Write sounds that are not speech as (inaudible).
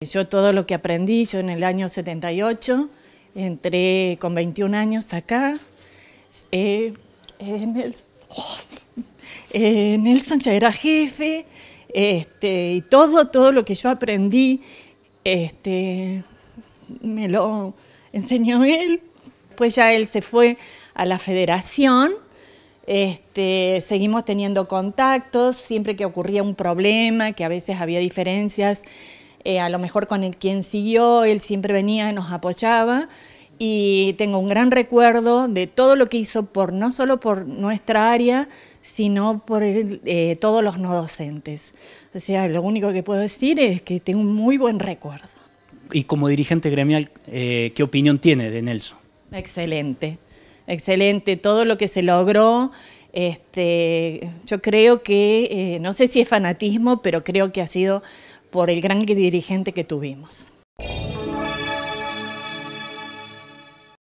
Yo todo lo que aprendí, yo en el año 78 entré con 21 años acá, eh, (laughs) en Nelson ya era jefe, este, y todo, todo lo que yo aprendí este, me lo enseñó él. pues ya él se fue a la federación, este, seguimos teniendo contactos, siempre que ocurría un problema, que a veces había diferencias eh, a lo mejor con el quien siguió, él siempre venía y nos apoyaba y tengo un gran recuerdo de todo lo que hizo por no solo por nuestra área, sino por eh, todos los no docentes. O sea, lo único que puedo decir es que tengo un muy buen recuerdo. Y como dirigente gremial, eh, ¿qué opinión tiene de Nelson? Excelente, excelente. Todo lo que se logró, este, yo creo que, no sé si es fanatismo, pero creo que ha sido por el gran dirigente que tuvimos.